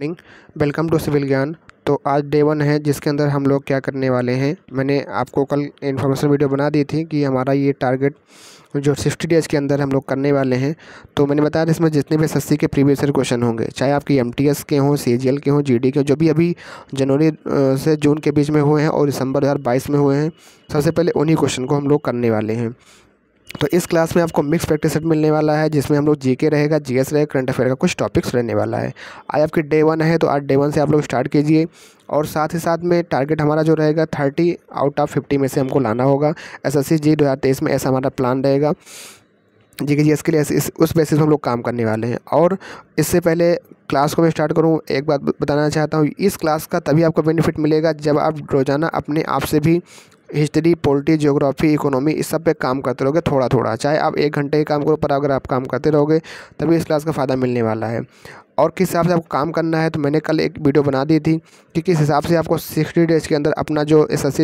morning welcome to civil ज्ञान तो आज डे वन है जिसके अंदर हम लोग क्या करने वाले हैं मैंने आपको कल इन्फॉर्मेशन वीडियो बना दी थी कि हमारा ये टारगेट जो सिक्सटी डेज़ के अंदर हम लोग करने वाले हैं तो मैंने बताया था इसमें जितने भी एस के प्रीवियस ईयर क्वेश्चन होंगे चाहे आपके एम के हों सी के हों जी के जो भी अभी जनवरी से जून के बीच में हुए हैं और दिसंबर दो में हुए हैं सबसे पहले उन्हीं क्वेश्चन को हम लोग करने वाले हैं तो इस क्लास में आपको मिक्स प्रैक्टिस सेट मिलने वाला है जिसमें हम लोग जीके रहेगा जीएस रहेगा करंट अफेयर का कुछ टॉपिक्स रहने वाला है आज आपके डे वन है तो आज डे वन से आप लोग स्टार्ट कीजिए और साथ ही साथ में टारगेट हमारा जो रहेगा थर्टी आउट ऑफ फिफ्टी में से हमको लाना होगा एस एस सी जी दो हज़ार तेईस में ऐसा हमारा प्लान रहेगा जी के जी एस के लिए इस उस बेसिस पर हम लोग काम करने वाले हैं और इससे पहले क्लास को मैं स्टार्ट करूं एक बात बताना चाहता हूं इस क्लास का तभी आपको बेनिफिट मिलेगा जब आप रोज़ाना अपने आप से भी हिस्ट्री पोल्ट्री जोग्राफी इकोनॉमी इस सब पे काम करते रहोगे थोड़ा थोड़ा चाहे आप एक घंटे ही काम करो पर अगर आप काम करते रहोगे तभी इस क्लास का फ़ायदा मिलने वाला है और किस हिसाब से आपको काम करना है तो मैंने कल एक वीडियो बना दी थी कि किस हिसाब से आपको सिक्सटी डेज़ के अंदर अपना जो एस एस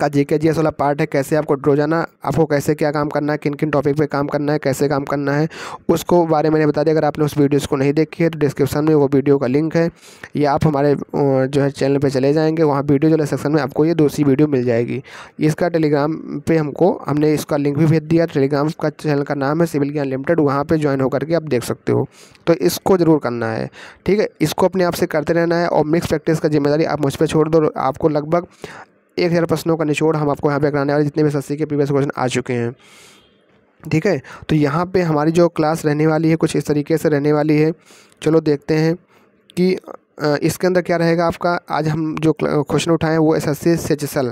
का जी के जी एस वाला पार्ट है कैसे आपको रोजाना आपको कैसे क्या काम करना है किन किन टॉपिक पे काम करना है कैसे काम करना है उसको बारे में बता दिया अगर आपने उस वीडियोस को नहीं देखी है तो डिस्क्रिप्शन में वो वीडियो का लिंक है या आप हमारे जो है चैनल पे चले जाएंगे वहाँ वीडियो वाले सेक्शन में आपको ये दूसरी वीडियो मिल जाएगी इसका टेलीग्राम पर हमको हमने इसका लिंक भी भेज दिया टेलीग्राम का चैनल का नाम है सिविल ज्ञान लिमिटेड वहाँ पर ज्वाइन होकर के आप देख सकते हो तो इसको ज़रूर करना है ठीक है इसको अपने आप से करते रहना है और मिक्स प्रैक्टिस का जिम्मेदारी आप मुझ पर छोड़ दो आपको लगभग एक हज़ार प्रश्नों का निचोड़ हम आपको यहाँ पे कराने वाले जितने भी सस्ती के प्रीवियस क्वेश्चन आ चुके हैं ठीक है तो यहाँ पे हमारी जो क्लास रहने वाली है कुछ इस तरीके से रहने वाली है चलो देखते हैं कि इसके अंदर क्या रहेगा आपका आज हम जो क्वेश्चन उठाए वो एस एस सी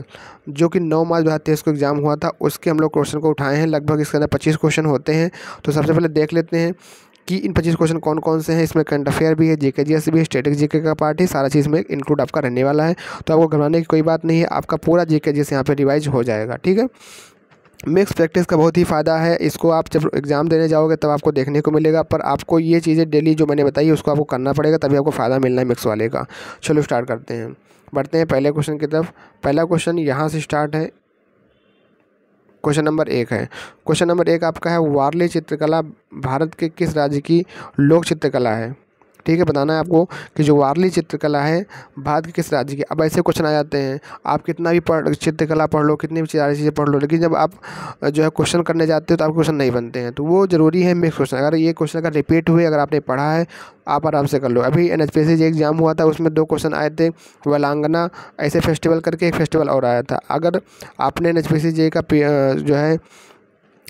जो कि 9 मार्च दो हज़ार तेईस को एग्ज़ाम हुआ था उसके हम लोग क्वेश्चन को उठाए हैं लगभग इसके अंदर 25 क्वेश्चन होते हैं तो सबसे पहले देख लेते हैं कि इन पच्चीस क्वेश्चन कौन कौन से हैं इसमें करंट अफेयर भी है जेके एस भी है स्टेटिक जीके का पार्ट है सारा चीज़ में इंक्लूड आपका रहने वाला है तो आपको घबराने की कोई बात नहीं है आपका पूरा जेके एस यहाँ पर रिवाइज हो जाएगा ठीक है मिक्स प्रैक्टिस का बहुत ही फ़ायदा है इसको आप जब एग्ज़ाम देने जाओगे तब आपको देखने को मिलेगा पर आपको ये चीज़ें डेली जो मैंने बताई उसको आपको करना पड़ेगा तभी आपको फ़ायदा मिलना है मिक्स वाले का चलो स्टार्ट करते हैं बढ़ते हैं पहले क्वेश्चन की तरफ पहला क्वेश्चन यहाँ से स्टार्ट है क्वेश्चन नंबर एक है क्वेश्चन नंबर एक आपका है वारली चित्रकला भारत के किस राज्य की लोक चित्रकला है ठीक है बताना है आपको कि जो वारली चित्रकला है भारत के किस राज्य की अब ऐसे क्वेश्चन आ जाते हैं आप कितना भी पढ़ चित्रकला पढ़ लो कितनी भी सारी चीज़ें पढ़ लो लेकिन जब आप जो है क्वेश्चन करने जाते हो तो आप क्वेश्चन नहीं बनते हैं तो वो ज़रूरी है मिक्स क्वेश्चन अगर ये क्वेश्चन अगर रिपीट हुए अगर आपने पढ़ा है आप आराम से कर लो अभी N H P S exam हुआ था उसमें दो क्वेश्चन आए थे वलांगना ऐसे फेस्टिवल करके एक फेस्टिवल और आया था अगर आपने N H P C J का जो है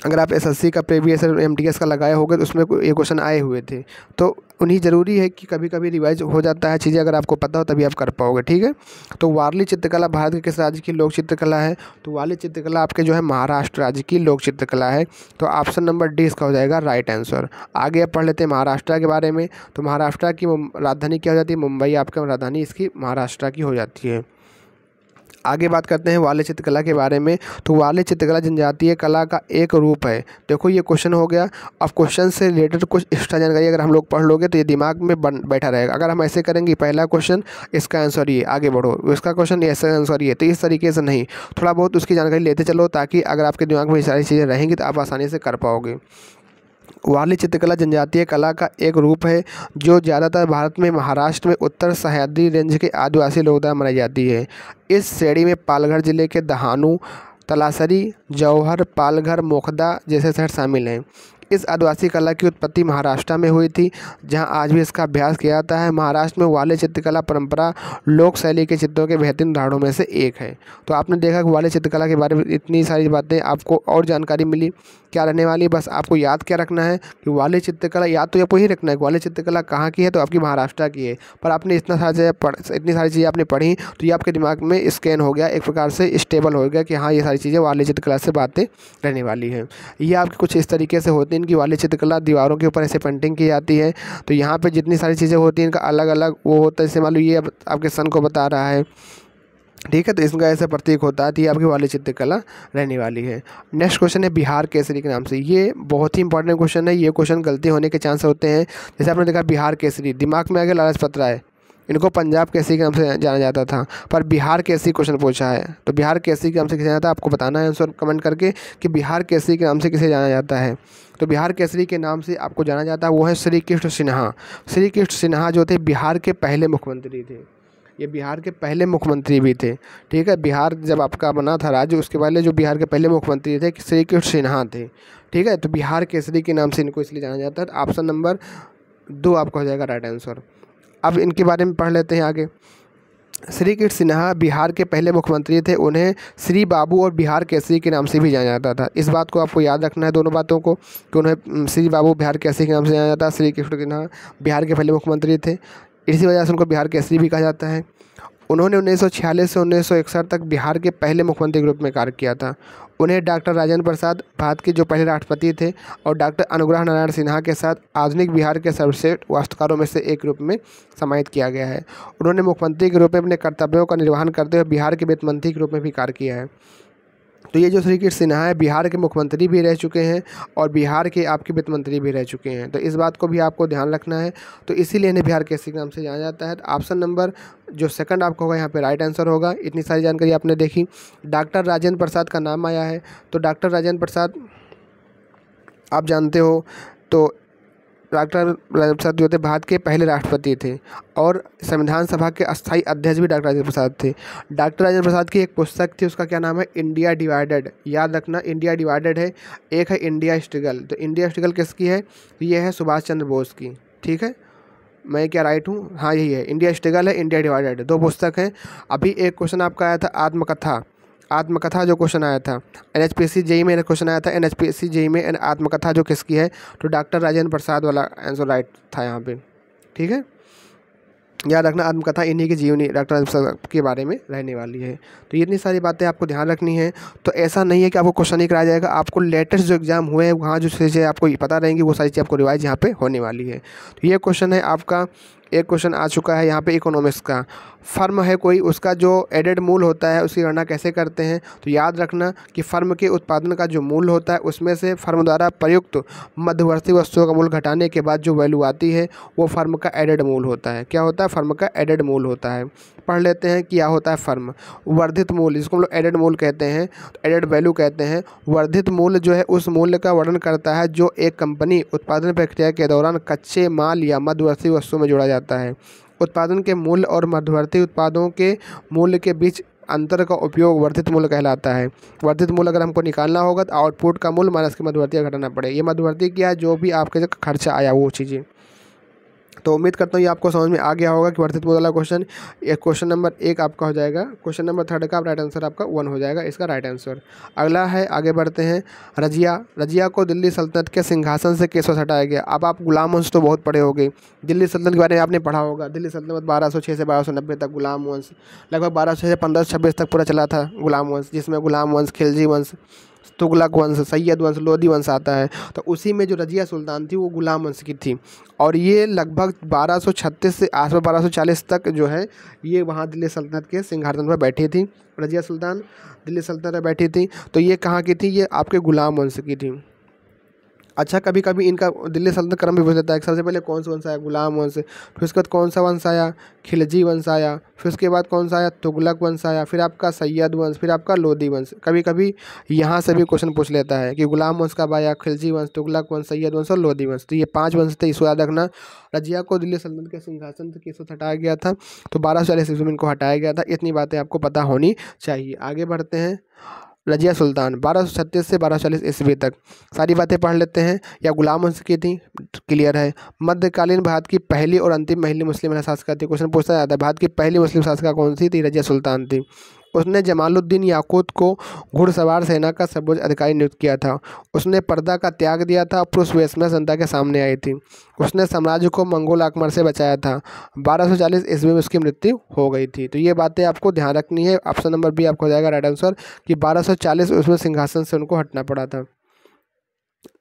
अगर आप एस एस का प्रीवियस एम टी एस का लगाए होगे तो उसमें ये क्वेश्चन आए हुए थे तो उन्हीं ज़रूरी है कि कभी कभी रिवाइज हो जाता है चीज़ें अगर आपको पता हो तभी आप कर पाओगे ठीक है तो वारली चित्रकला भारत के किस राज्य की लोक चित्रकला है तो वारली चित्रकला आपके जो है महाराष्ट्र राज्य की लोक चित्रकला है तो ऑप्शन नंबर डी इसका हो जाएगा राइट आंसर आगे आप पढ़ लेते हैं महाराष्ट्र के बारे में तो महाराष्ट्र की राजधानी क्या हो जाती है मुंबई आपकी राजधानी इसकी महाराष्ट्र की हो जाती है आगे बात करते हैं वाले चित्रकला के बारे में तो वाले चित्रकला जनजातीय कला का एक रूप है देखो ये क्वेश्चन हो गया अब क्वेश्चन से रिलेटेड कुछ एक्स्ट्रा जानकारी अगर हम लोग पढ़ लोगे तो ये दिमाग में बन बैठा रहेगा अगर हम ऐसे करेंगे पहला क्वेश्चन इसका आंसर ये आगे बढ़ो इसका क्वेश्चन ऐसा आंसर ये तो इस तरीके से नहीं थोड़ा बहुत उसकी जानकारी लेते चलो ताकि अगर आपके दिमाग में सारी चीज़ें रहेंगी तो आप आसानी से कर पाओगे वाली चित्रकला जनजातीय कला का एक रूप है जो ज़्यादातर भारत में महाराष्ट्र में उत्तर सह्याद्री रेंज के आदिवासी लोगों द्वारा मनाई जाती है इस श्रेणी में पालघर जिले के दहानू तलासरी जौहर पालघर मोखदा जैसे शहर शामिल हैं इस आदिवासी कला की उत्पत्ति महाराष्ट्र में हुई थी जहां आज भी इसका अभ्यास किया जाता है महाराष्ट्र में वाले चित्रकला परंपरा लोक शैली के चित्रों के बेहतरीन उदाहरणों में से एक है तो आपने देखा कि वाले चित्रकला के बारे में इतनी सारी बातें आपको और जानकारी मिली क्या रहने वाली है बस आपको याद क्या रखना है कि वाले चित्रकला याद तो आपको ही रखना है वाले चित्रकला कहाँ की है तो आपकी महाराष्ट्र की है पर आपने इतना सारी चीज़ें पढ़ इतनी सारी चीज़ें आपने पढ़ी तो ये आपके दिमाग में स्कैन हो गया एक प्रकार से स्टेबल हो गया कि हाँ ये सारी चीज़ें वाले चित्रकला से बातें रहने वाली हैं ये आपकी कुछ इस तरीके से होती हैं इनकी वाले चित्रकला दीवारों के ऊपर ऐसे पेंटिंग की जाती है तो यहाँ पर जितनी सारी चीज़ें होती हैं इनका अलग अलग वो होता है जैसे मान लो ये आपके सन को बता रहा है ठीक है तो इसका ऐसा प्रतीक होता है कि तो आपकी वाली चित्रकला रहने वाली है नेक्स्ट क्वेश्चन है बिहार केसरी के नाम से ये बहुत ही इंपॉर्टेंट क्वेश्चन है ये क्वेश्चन गलती होने के चांस होते हैं जैसे आपने देखा बिहार केसरी दिमाग में आ गया पत्र आए इनको पंजाब केसरी के नाम से जाना जाता था पर बिहार केसरी क्वेश्चन पूछा है तो बिहार केसरी के नाम से किसे जाना था आपको बताना है आंसर कमेंट करके कि बिहार केसरी के नाम से किसे जाना जाता है तो बिहार केसरी के नाम से आपको जाना जाता है वो है श्री कृष्ण सिन्हा श्री कृष्ण सिन्हा जो थे बिहार के पहले मुख्यमंत्री थे ये बिहार के पहले मुख्यमंत्री भी थे ठीक है बिहार जब आपका बना था राज्य उसके पहले जो बिहार के पहले मुख्यमंत्री थे श्री कृष्ण सिन्हा थे ठीक है तो बिहार केसरी के नाम से इनको इसलिए जाना जाता है ऑप्शन नंबर दो आपका हो जाएगा राइट आंसर अब इनके बारे में पढ़ लेते हैं आगे श्री कृष्ण सिन्हा बिहार के पहले मुख्यमंत्री थे उन्हें श्री बाबू और बिहार केसरी के नाम से भी जाना जाता था इस बात को आपको याद रखना है दोनों बातों को कि उन्हें श्री बाबू बिहार केसरी के नाम से जाना जाता श्री कृष्ण सिन्हा बिहार के पहले मुख्यमंत्री थे इसी वजह से उनको बिहार केसरी भी कहा जाता है उन्होंने उन्नीस से उन्नीस तक बिहार के पहले मुख्यमंत्री के रूप में कार्य किया था उन्हें डॉक्टर राजेंद्र प्रसाद भारत के जो पहले राष्ट्रपति थे और डॉक्टर अनुग्रह नारायण सिन्हा के साथ आधुनिक बिहार के सर्वश्रेष्ठ वास्तुकारों में से एक रूप में समाहित किया गया है उन्होंने मुख्यमंत्री के रूप में अपने कर्तव्यों का निर्वहन करते हुए बिहार के वित्त मंत्री के रूप में भी कार्य किया है तो ये जो श्री कृष्ण सिन्हा है बिहार के मुख्यमंत्री भी रह चुके हैं और बिहार के आपके वित्त मंत्री भी रह चुके हैं तो इस बात को भी आपको ध्यान रखना है तो इसीलिए इन्हें बिहार के के नाम से जाना जाता है तो ऑप्शन नंबर जो सेकंड आपको होगा यहाँ पे राइट आंसर होगा इतनी सारी जानकारी आपने देखी डॉक्टर राजेंद्र प्रसाद का नाम आया है तो डॉक्टर राजेंद्र प्रसाद आप जानते हो तो डॉक्टर राजेंद्र प्रसाद जो थे भारत के पहले राष्ट्रपति थे और संविधान सभा के अस्थायी अध्यक्ष भी डॉक्टर राजेंद्र प्रसाद थे डॉक्टर राजेंद्र प्रसाद की एक पुस्तक थी उसका क्या नाम है इंडिया डिवाइडेड याद रखना इंडिया डिवाइडेड है एक है इंडिया स्ट्रगल तो इंडिया स्ट्रगल किसकी है ये है सुभाष चंद्र बोस की ठीक है मैं क्या राइट हूँ हाँ यही है इंडिया स्ट्रगल है इंडिया डिवाइडेड दो पुस्तक हैं अभी एक क्वेश्चन आपका आया था आत्मकथा आत्मकथा जो क्वेश्चन आया था N H P C J E में क्वेश्चन आया था एन एच पी सी में आत्मकथा जो किसकी है तो डॉक्टर राजेंद्र प्रसाद वाला आंसर राइट था यहाँ पे ठीक है याद रखना आत्मकथा इन्हीं की जीवनी डॉक्टर प्रसाद के बारे में रहने वाली है तो ये इतनी सारी बातें आपको ध्यान रखनी है तो ऐसा नहीं है कि आपको क्वेश्चन ही कराया जाएगा आपको लेटेस्ट जो एग्ज़ाम हुए हैं वहाँ जो चीज़ें आपको पता रहेंगी वो सारी चीज़ें आपको रिवाइज यहाँ पर होने वाली है तो ये क्वेश्चन है आपका एक क्वेश्चन आ चुका है यहाँ पे इकोनॉमिक्स का फर्म है कोई उसका जो एडेड मूल होता है उसकी गणना कैसे करते हैं तो याद रखना कि फर्म के उत्पादन का जो मूल होता है उसमें से फर्म द्वारा प्रयुक्त मध्यवर्ती वस्तुओं का मूल घटाने के बाद जो वैल्यू आती है वो फर्म का एडेड मूल होता है क्या होता है फर्म का एडेड मूल होता है पढ़ लेते हैं क्या होता है फर्म वर्धित मूल्य इसको हम लोग एडेड मूल कहते हैं एडेड वैल्यू कहते हैं वर्धित मूल्य जो है उस मूल्य का वर्णन करता है जो एक कंपनी उत्पादन प्रक्रिया के दौरान कच्चे माल या मध्यवर्ती वस्तु में जोड़ा जाता है उत्पादन के मूल्य और मध्यवर्ती उत्पादों के मूल्य के बीच अंतर का उपयोग वर्धित मूल्य कहलाता है वर्धित मूल्य अगर हमको निकालना होगा तो आउटपुट का मूल्य माइनस के मध्यवर्ती घटाना पड़े ये मध्यवर्ती क्या है जो भी आपके खर्चा आया वो चीज़ें तो उम्मीद करता हूँ ये आपको समझ में आ गया होगा कि वर्धित मुदला क्वेश्चन एक क्वेश्चन नंबर एक आपका हो जाएगा क्वेश्चन नंबर थर्ड का राइट आंसर आपका वन हो जाएगा इसका राइट आंसर अगला है आगे बढ़ते हैं रजिया रजिया को दिल्ली सल्तनत के सिंहासन से किस हटाया गया अब आप गुलाम वंश तो बहुत पढ़े हो गए दिल्ली सल्तनत के बारे में आपने पढ़ा होगा दिल्ली सल्तनत बारह सौ छः से बारह सौ नब्बे तक गुलाम वंश लगभग बारह सौ से पंद्रह सौ छब्बीस तक पूरा चला था गुलाम वंश जिसमें गुलाम वंश खिलजी वंश तुगलक वंश सैयद वंश लोधी वंश आता है तो उसी में जो रजिया सुल्तान थी वो गुलाम वंश की थी और ये लगभग 1236 से आस पास बारह तक जो है ये वहाँ दिल्ली सल्तनत के सिंहासन पर बैठी थी रजिया सुल्तान दिल्ली सल्तनत पर बैठी थी तो ये कहाँ की थी ये आपके गुलाम वंश की थी अच्छा कभी कभी इनका दिल्ली सल्तनत क्रम भी पूछ लेता है सबसे पहले कौन सा वंश आया गुलाम वंश फिर उसके बाद कौन सा वंश आया खिलजी वंश आया फिर उसके बाद कौन सा आया तुगलक वंश आया फिर आपका सैयद वंश फिर आपका लोधी वंश कभी कभी यहाँ से भी क्वेश्चन पूछ लेता है कि गुलाम वंश कब आया खिलजी वंश तुगलक वंश सैयद वंश और लोधी वंश तो ये पाँच वंश थे इसको याद रखना रजिया को दिल्ली सल्तनत के सिंहासन के साथ हटाया गया था तो बारह सौ चालीस ईस्वी में इनको हटाया गया था इतनी बातें आपको पता होनी चाहिए आगे बढ़ते हैं रजिया सुल्तान छत्तीस से चालीस ईस्वी तक सारी बातें पढ़ लेते हैं या गुलाम उनकी थी क्लियर है मध्यकालीन भारत की पहली और अंतिम महिला मुस्लिम शासिका थी क्वेश्चन पूछा जाता है भारत की पहली मुस्लिम शासिका कौन सी थी रजिया सुल्तान थी उसने जमालुद्दीन याकूत को घुड़सवार सेना का सर्वोच्च अधिकारी नियुक्त किया था उसने पर्दा का त्याग दिया था और पुरुष वेशमय जनता के सामने आई थी उसने साम्राज्य को मंगोल आक्रमण से बचाया था 1240 ईस्वी में उसकी मृत्यु हो गई थी तो ये बातें आपको ध्यान रखनी है ऑप्शन नंबर बी आपको हो जाएगा राइट आंसर कि 1240 ईस्वी में सिंहासन से उनको हटना पड़ा था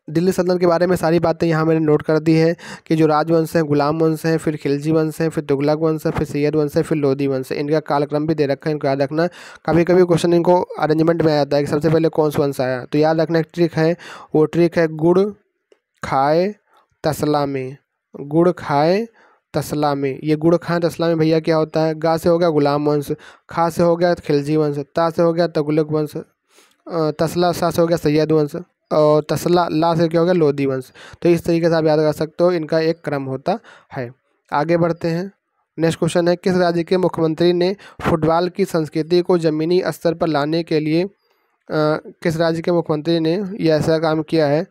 दिल्ली सल्तनत के बारे में सारी बातें यहाँ मैंने नोट कर दी है कि जो राजवंश हैं गुलाम वंश हैं फिर खिलजी वंश हैं फिर तुगलक वंश है फिर सैयद वंश है फिर लोधी वंश है इनका कालक्रम भी दे रखा है इनको याद रखना कभी कभी क्वेश्चन इनको अरेंजमेंट में आता है कि सबसे पहले कौन सा वंश आया तो याद रखना एक ट्रिक है वो ट्रिक है गुड़ खाए तसला में गुड़ खाए तसला में ये गुड़ खाए तसला में भैया क्या होता है गा से हो गया गुलाम वंश खा से हो गया खिलजी वंश ता से हो गया तगुलक वंश तसला सा से हो गया सैयद वंश और तसला ला से क्या हो गया लोधी वंश तो इस तरीके से आप याद कर सकते हो इनका एक क्रम होता है आगे बढ़ते हैं नेक्स्ट क्वेश्चन है किस राज्य के मुख्यमंत्री ने फुटबॉल की संस्कृति को ज़मीनी स्तर पर लाने के लिए आ, किस राज्य के मुख्यमंत्री ने यह ऐसा काम किया है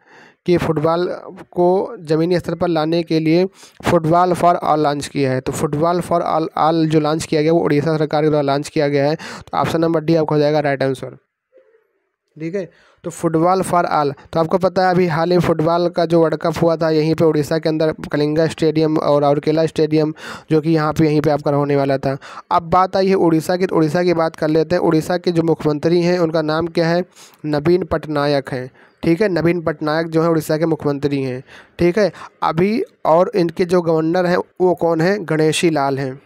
कि फुटबॉल को ज़मीनी स्तर पर लाने के लिए फुटबॉल फॉर ऑल लॉन्च किया है तो फुटबॉल फॉर ऑल ऑल जो लॉन्च किया गया वो उड़ीसा सरकार के द्वारा लॉन्च किया गया है तो ऑप्शन नंबर डी आपको हो जाएगा राइट आंसर ठीक है तो फुटबॉल फॉर आल तो आपको पता है अभी हाल ही फुटबॉल का जो वर्ल्ड कप हुआ था यहीं पे उड़ीसा के अंदर कलिंगा स्टेडियम और क़िला स्टेडियम जो कि यहाँ पे यहीं पे आपका होने वाला था अब बात आई है उड़ीसा की तो उड़ीसा की बात कर लेते हैं उड़ीसा के जो मुख्यमंत्री हैं उनका नाम क्या है नवीन पटनायक हैं ठीक है नवीन पटनायक जो है उड़ीसा के मुख्यमंत्री हैं ठीक है अभी और इनके जो गवर्नर हैं वो कौन हैं गणेशी लाल हैं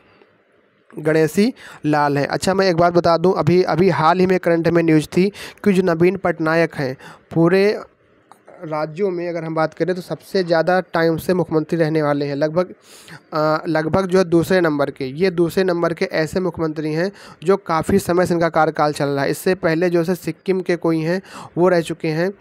गणेशी लाल हैं अच्छा मैं एक बात बता दूं अभी अभी हाल ही में करंट में न्यूज़ थी कि जो नवीन पटनायक हैं पूरे राज्यों में अगर हम बात करें तो सबसे ज़्यादा टाइम से मुख्यमंत्री रहने वाले हैं लगभग लगभग जो है दूसरे नंबर के ये दूसरे नंबर के ऐसे मुख्यमंत्री हैं जो काफ़ी समय से इनका कार्यकाल चल रहा है इससे पहले जो है सिक्किम के कोई हैं वो रह चुके हैं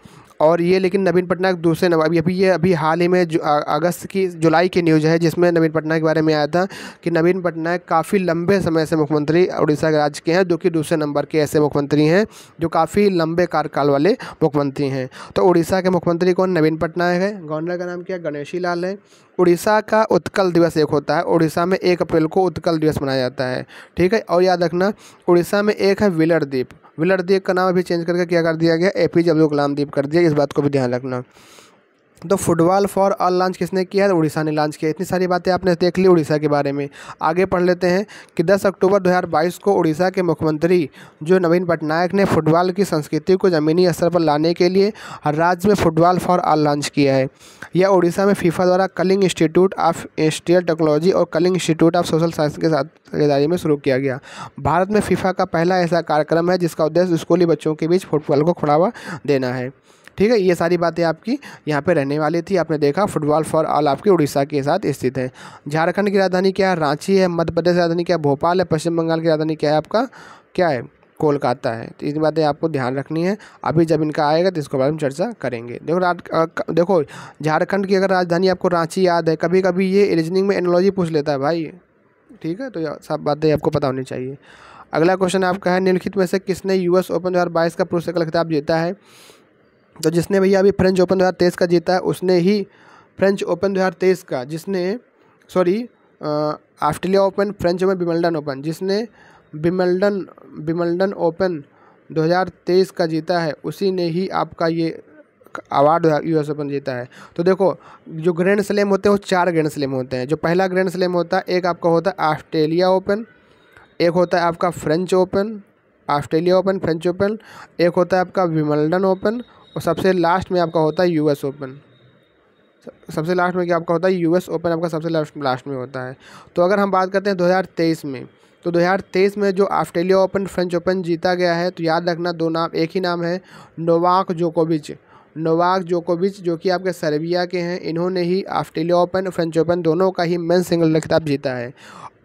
और ये लेकिन नवीन पटनायक दूसरे नंबर अभी अभी ये अभी हाल ही में अगस्त की जुलाई की न्यूज़ है जिसमें नवीन पटनायक के बारे में आया था कि नवीन पटनायक काफ़ी लंबे समय से मुख्यमंत्री उड़ीसा के राज्य के हैं जो कि दूसरे नंबर के ऐसे मुख्यमंत्री हैं जो काफ़ी लंबे कार्यकाल वाले मुख्यमंत्री हैं तो उड़ीसा के मुख्यमंत्री कौन नवीन पटनायक है गवर्नर का नाम क्या गणेशी लाल है उड़ीसा का उत्कल दिवस एक होता है उड़ीसा में एक अप्रैल को उत्कल दिवस मनाया जाता है ठीक है और याद रखना उड़ीसा में एक है विलर द्वीप विलर द्वीप का नाम अभी चेंज करके क्या कर दिया गया ए पी जे अब्दुल कलाम द्वीप कर दिया इस बात को भी ध्यान रखना तो फुटबॉल फॉर ऑल लॉन्च किसने किया है उड़ीसा ने लॉन्च किया इतनी सारी बातें आपने देख ली उड़ीसा के बारे में आगे पढ़ लेते हैं कि दस अक्टूबर 2022 को उड़ीसा के मुख्यमंत्री जो नवीन पटनायक ने फुटबॉल की संस्कृति को ज़मीनी स्तर पर लाने के लिए राज्य में फुटबॉल फॉर ऑल लॉन्च किया है यह उड़ीसा में फीफा द्वारा Kalinga institute of industrial technology और Kalinga institute of social science के साथ साझेदारी में शुरू किया गया भारत में फीफा का पहला ऐसा कार्यक्रम है जिसका उद्देश्य स्कूली बच्चों के बीच फुटबॉल को बढ़ावा देना है ठीक है ये सारी बातें आपकी यहाँ पर रहने वाली थी आपने देखा फुटबॉल फॉर ऑल आपकी उड़ीसा के साथ स्थित है झारखंड की राजधानी क्या है रांची है मध्य प्रदेश की राजधानी क्या है भोपाल है पश्चिम बंगाल की राजधानी क्या है आपका क्या है कोलकाता है तो इन बातें आपको ध्यान रखनी है अभी जब इनका आएगा तो इसके बारे में चर्चा करेंगे देखो क, देखो झारखंड की अगर राजधानी आपको रांची याद है कभी कभी ये रीजनिंग में एनोलॉजी पूछ लेता है भाई ठीक है तो सब बातें आपको पता होनी चाहिए अगला क्वेश्चन आपका है निम्नलिखित में से किसने यूएस ओपन बाईस का पुरुष एकल खिताब जीता है तो जिसने भैया अभी फ्रेंच ओपन दो का जीता है उसने ही फ्रेंच ओपन दो का जिसने sorry Australia open French open Wimbledon open जिसने विमल्डन विमल्डन ओपन 2023 का जीता है उसी ने ही आपका ये अवार्ड यू एस ओपन जीता है तो देखो जो ग्रैंड स्लैम होते हैं वो चार ग्रैंड स्लैम होते हैं जो पहला ग्रैंड स्लैम होता है एक आपका होता है ऑस्ट्रेलिया ओपन एक होता है आपका French open Australia open French open एक होता है आपका विमल्डन ओपन और सबसे लास्ट में आपका होता है यूएस ओपन सबसे लास्ट में क्या आपका होता है यूएस ओपन आपका सबसे लास्ट लास्ट में होता है तो अगर हम बात करते हैं 2023 में तो 2023 में जो ऑस्ट्रेलिया ओपन फ्रेंच ओपन जीता गया है तो याद रखना दो नाम एक ही नाम है नोवाक जोकोविच नोवाक जोकोविच जो कि आपके सर्बिया के हैं इन्होंने ही ऑस्ट्रेलिया ओपन फ्रेंच ओपन दोनों का ही मेन सिंगल खिताब जीता है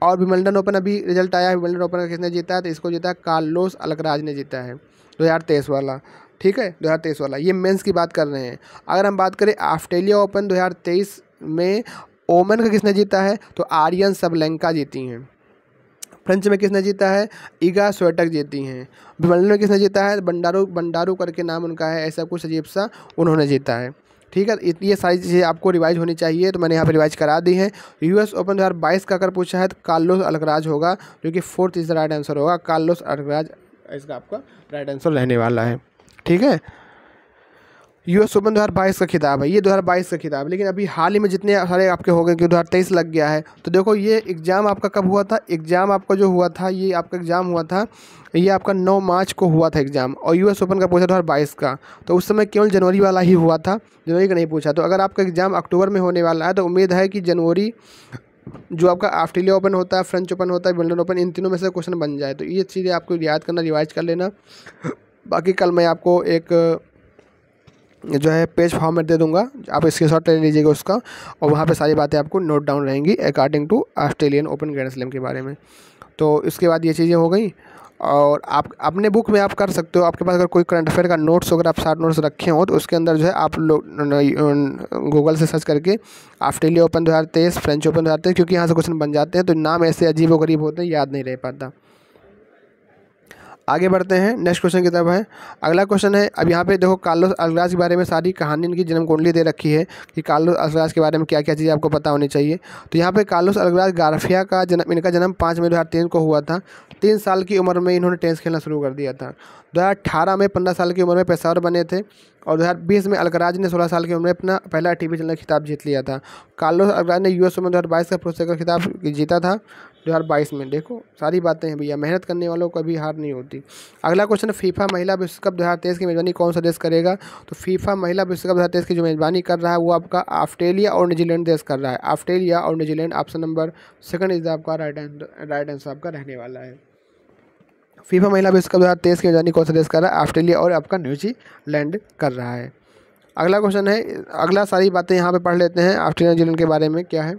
और विमल्डन ओपन अभी रिजल्ट आया है विमल्डन ओपन का किसने जीता है तो इसको जीता कार्लोस अलकराज ने जीता है दो वाला ठीक है तेईस वाला ये मेंस की बात कर रहे हैं अगर हम बात करें ऑस्ट्रेलिया ओपन 2023 में ओमन का किसने जीता है तो आर्यन सबलेंका जीती हैं फ्रेंच में किसने जीता है ईगा स्वेटक जीती हैं विमलन में किसने जीता है बंडारू बंडारू करके नाम उनका है ऐसा कुछ अजीब सा उन्होंने जीता है ठीक है ये सारी चीज़ें आपको रिवाइज होनी चाहिए तो मैंने यहाँ पर रिवाइज करा दी है यूएस ओपन 2022 का अगर पूछा है तो कार्लोस अलगराज होगा जो कि fourth is the right answer होगा कार्लोस अलगराज इसका आपका राइट आंसर रहने वाला है ठीक है यू एस ओपन दो हज़ार बाईस का खिताब है ये दो हज़ार बाईस का खिताब लेकिन अभी हाल ही में जितने सारे आपके हो गए कि दो हज़ार तेईस लग गया है तो देखो ये एग्ज़ाम आपका कब हुआ था एग्ज़ाम आपका जो हुआ था ये आपका एग्ज़ाम हुआ था ये आपका नौ मार्च को हुआ था एग्ज़ाम और यू एस ओपन का पूछा दो हज़ार बाईस का तो उस समय केवल जनवरी वाला ही हुआ था जनवरी का नहीं पूछा तो अगर आपका एग्ज़ाम अक्टूबर में होने वाला है तो उम्मीद है कि जनवरी जो आपका ऑस्ट्रेलिया ओपन होता है फ्रेंच ओपन होता है विंडन ओपन इन तीनों में से क्वेश्चन बन जाए तो ये चीज़ें आपको याद करना रिवाइज कर लेना बाकी कल मैं आपको एक जो है पेज फॉर्मेट दे दूंगा आप स्क्रीनशॉट ले लीजिएगा उसका और वहाँ पे सारी बातें आपको नोट डाउन रहेंगी according to Australian open grand slam के बारे में तो इसके बाद ये चीज़ें हो गई और आप अपने बुक में आप कर सकते हो आपके पास अगर कोई करंट अफेयर का नोट्स अगर आप शार्ट नोट्स रखे हों तो उसके अंदर जो है आप लोग गूगल से सर्च करके ऑस्ट्रेलिया ओपन दो हज़ार तेईस फ्रेंच ओपन दो हज़ार तेईस क्योंकि यहाँ से क्वेश्चन बन जाते हैं तो नाम ऐसे अजीब व गरीब होते हैं याद नहीं रह पाता आगे बढ़ते हैं नेक्स्ट क्वेश्चन की तरफ है अगला क्वेश्चन है अब यहाँ पे देखो कार्लोस अलराज के बारे में सारी कहानी इनकी जन्म कुंडली दे रखी है कि कार्लोस अलराज के बारे में क्या क्या चीज़ें आपको पता होनी चाहिए तो यहाँ पे कार्लोस अलगराज गारफिया का जन्म इनका जन्म पाँच मई दो को हुआ था तीन साल की उम्र में इन्होंने टेनिस खेलना शुरू कर दिया था दो में पंद्रह साल की उम्र में पेशावर बने थे और दो में अलगराज ने सोलह साल की उम्र में अपना पहला टी वी खिताब जीत लिया था कार्लोस अलगराज ने एस में बाईस का प्रोसेकर खिताब जीता था बाईस में देखो सारी बातें हैं भैया मेहनत करने वालों को कभी हार नहीं होती अगला क्वेश्चन फीफा महिला विश्व कप दो की मेज़बानी कौन सा देश करेगा तो फीफा महिला विश्व कप दो की जो मेज़बानी कर रहा है वो आपका ऑस्ट्रेलिया और न्यूजीलैंड देश कर रहा है ऑस्ट्रेलिया और New Zealand option number second is आपका राइट आंसर राइट आंसर आपका रहने वाला है फीफा महिला विश्व कप दो हज़ार तेईस की मेजबानी कौन सा देश कर रहा है ऑस्ट्रेलिया और आपका न्यूजीलैंड कर रहा है अगला क्वेश्चन है अगला सारी बातें यहाँ पे पढ़ लेते हैं ऑस्ट्रेलिया न्यूजीलैंड के बारे में क्या है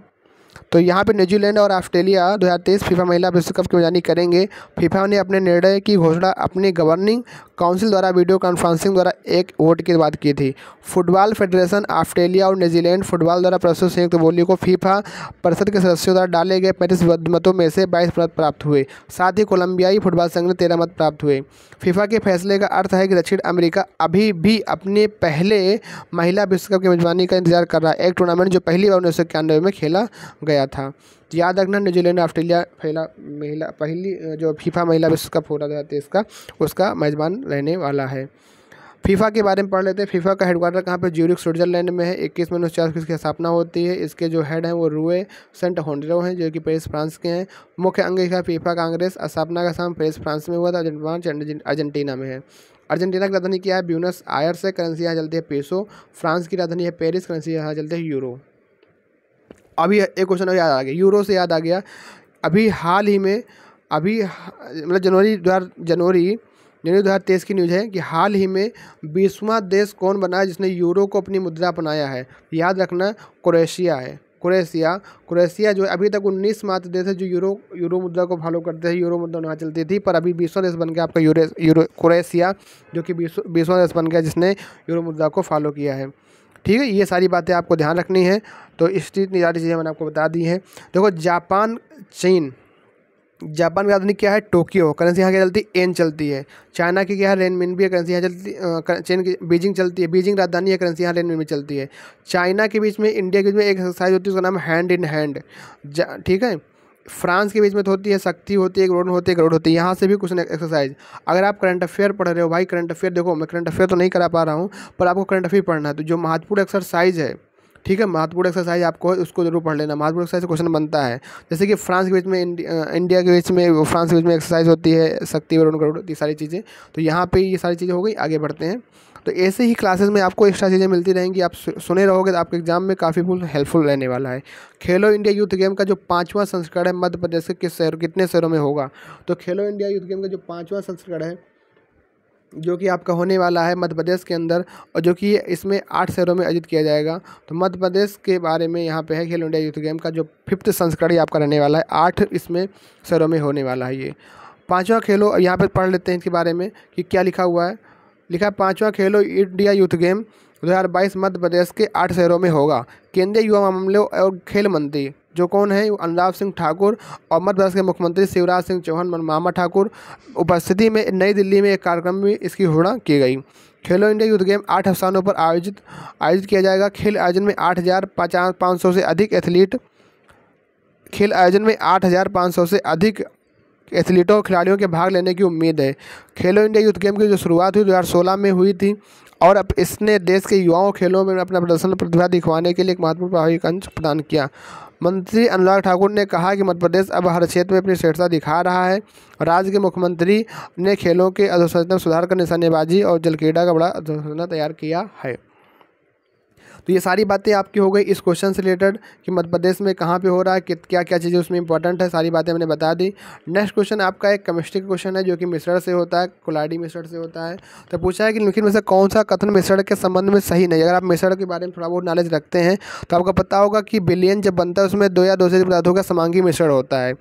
तो यहाँ पे न्यूजीलैंड और ऑस्ट्रेलिया 2023 फीफा महिला विश्व कप की मेजबानी करेंगे फीफा ने अपने निर्णय की घोषणा अपनी गवर्निंग काउंसिल द्वारा वीडियो कॉन्फ्रेंसिंग द्वारा एक वोट के बाद की थी फुटबॉल फेडरेशन ऑस्ट्रेलिया और न्यूजीलैंड फुटबॉल द्वारा प्रस्तुत संयुक्त बोली को फीफा परिषद के सदस्यों द्वारा डाले गए पैंतीस मतों में से बाईस मत प्राप्त हुए साथ ही कोलंबियाई फुटबॉल संघ ने तेरह मत प्राप्त हुए फीफा के फैसले का अर्थ है कि दक्षिण अमेरिका अभी भी अपने पहले महिला विश्व कप की मेजबानी का इंतजार कर रहा है एक टूर्नामेंट जो पहली बार उन्नीस में खेला गया था याद रखना न्यूजीलैंड ऑस्ट्रेलिया पहला महिला पहली जो फीफा महिला विश्व कप हो रहा था देश का उसका मेज़बान रहने वाला है फीफा के बारे में पढ़ लेते हैं फीफा का हेडक्वार्टर कहाँ पर ज्यूरिक स्विट्जरलैंड में है इक्कीस में उन्नीस चार की स्थापना होती है इसके जो हेड हैं वो रूए सेंट होंड्रो हैं जो कि पेरिस फ्रांस के हैं मुख्य अंग इसका फीफा कांग्रेस स्थापना का साम पेरिस फ्रांस में हुआ था अर्जेंटीना में है अर्जेंटीना की राजधानी क्या है ब्यूनस आयर्स से करेंसी यहाँ चलती है पेसो फ्रांस की राजधानी है पेरिस करेंसी यहाँ चलते है यूरो अभी एक क्वेश्चन और याद आ गया यूरो से याद आ गया अभी हाल ही में अभी मतलब जनवरी दो जनवरी जनवरी दो हज़ार तेईस की न्यूज़ है कि हाल ही में बीसवां देश कौन बना है जिसने यूरो को अपनी मुद्रा अपनाया है याद रखना क्रोएशिया है क्रोएशिया क्रोएशिया जो अभी तक उन्नीस मात्र देश है जो यूरो यूरो मुद्रा को फॉलो करते हैं यूरो मुद्रा ना चलती थी पर अभी बीसवा देश बन गया आपका यूरो यूरो क्रोएशिया जो कि बीसवा देश बन गया जिसने यूरो मुद्रा को फॉलो किया है ठीक है ये सारी बातें आपको ध्यान रखनी है तो इस चीज़ की सारी चीज़ें मैंने आपको बता दी हैं देखो जापान चीन जापान की राजधानी क्या है टोक्यो करेंसी यहाँ क्या चलती है एन चलती है चाइना की क्या है मिन भी है करेंसी यहाँ चलती चीन की बीजिंग चलती है बीजिंग राजधानी है करेंसी यहाँ भी चलती है चाइना के बीच में इंडिया के बीच में एक एक्सरसाइज होती है उसका नाम हैंड इन हैंड ठीक है फ्रांस के बीच में तो होती है शक्ति होती है एक रोड होती है एक रोड होती है यहाँ से भी कुछ एक्सरसाइज अगर आप करंट अफेयर पढ़ रहे हो भाई करंट अफेयर देखो मैं करंट अफेयर तो नहीं करा पा रहा हूँ पर आपको करंट अफेयर पढ़ना है तो जो महत्वपूर्ण एक्सरसाइज है ठीक है महत्वपूर्ण एक्सरसाइज आपको उसको जरूर पढ़ लेना महत्वपूर्ण एक्सरसाइज क्वेश्चन बनता है जैसे कि फ्रांस के बीच में इंडिया के बीच में फ्रांस के बीच में एक्सरसाइज होती है शक्ति वरुण करोड़ ये सारी चीज़ें तो यहाँ पर ये सारी चीज़ें हो गई आगे बढ़ते हैं तो ऐसे ही क्लासेस में आपको एक्स्ट्रा चीज़ें मिलती रहेंगी आप सुने रहोगे तो आपके एग्जाम में काफ़ी फुल हेल्पफुल रहने वाला है खेलो इंडिया यूथ गेम का जो पाँचवा संस्करण है मध्य प्रदेश के किस शहर कितने शहरों में होगा तो खेलो इंडिया यूथ गेम का जो पाँचवा संस्करण है जो कि आपका होने वाला है मध्य प्रदेश के अंदर और जो कि इसमें आठ शहरों में आयोजित किया जाएगा तो मध्य प्रदेश के बारे में यहाँ पे है खेलो इंडिया यूथ गेम का जो फिफ्थ संस्करण आपका रहने वाला है आठ इसमें शहरों में होने वाला है ये पाँचवा खेलो यहाँ पर पढ़ लेते हैं इसके बारे में कि क्या लिखा हुआ है लिखा पांचवा Khelo India youth game 2022 Madhya Pradesh के आठ शहरों में होगा केंद्रीय युवा मामलों और खेल मंत्री जो कौन है अनुराग सिंह ठाकुर और मध्य प्रदेश के मुख्यमंत्री शिवराज सिंह चौहान मामा ठाकुर उपस्थिति में नई दिल्ली में एक कार्यक्रम में इसकी घोषणा की गई खेलो इंडिया यूथ गेम आठ स्थानों पर आयोजित आयोजित किया जाएगा खेल आयोजन में आठ हज़ार पचास पाँच सौ से अधिक एथलीट खेल आयोजन में आठ हज़ार पाँच सौ से अधिक एथलीटों और खिलाड़ियों के भाग लेने की उम्मीद है खेलो इंडिया यूथ गेम की जो शुरुआत हुई 2016 में हुई थी और अब इसने देश के युवाओं खेलों में अपना प्रदर्शन प्रतिभा दिखवाने के लिए एक महत्वपूर्ण प्रभावी अंश प्रदान किया मंत्री अनुराग ठाकुर ने कहा कि मध्य प्रदेश अब हर क्षेत्र में अपनी श्रेष्ठता दिखा रहा है राज्य के मुख्यमंत्री ने खेलों के अधोसंरचना सुधार कर निशानेबाजी और जलक्रीड़ा का बड़ा अधोसंरचना तैयार किया है तो ये सारी बातें आपकी हो गई इस क्वेश्चन से रिलेटेड कि मध्य प्रदेश में कहाँ पे हो रहा है कि क्या क्या चीज़ें उसमें इंपॉर्टेंट है सारी बातें मैंने बता दी नेक्स्ट क्वेश्चन आपका एक केमिस्ट्री का क्वेश्चन है जो कि मिश्रण से होता है कुलाडी मिश्रण से होता है तो पूछा है कि लिखित में से कौन सा कथन मिश्रण के संबंध में सही नहीं अगर आप मिश्रण के बारे में थोड़ा बहुत नॉलेज रखते हैं तो आपको पता होगा कि बिलियन जब बनता है उसमें दो या दो से पदार्थों का समांगी मिश्रण होता है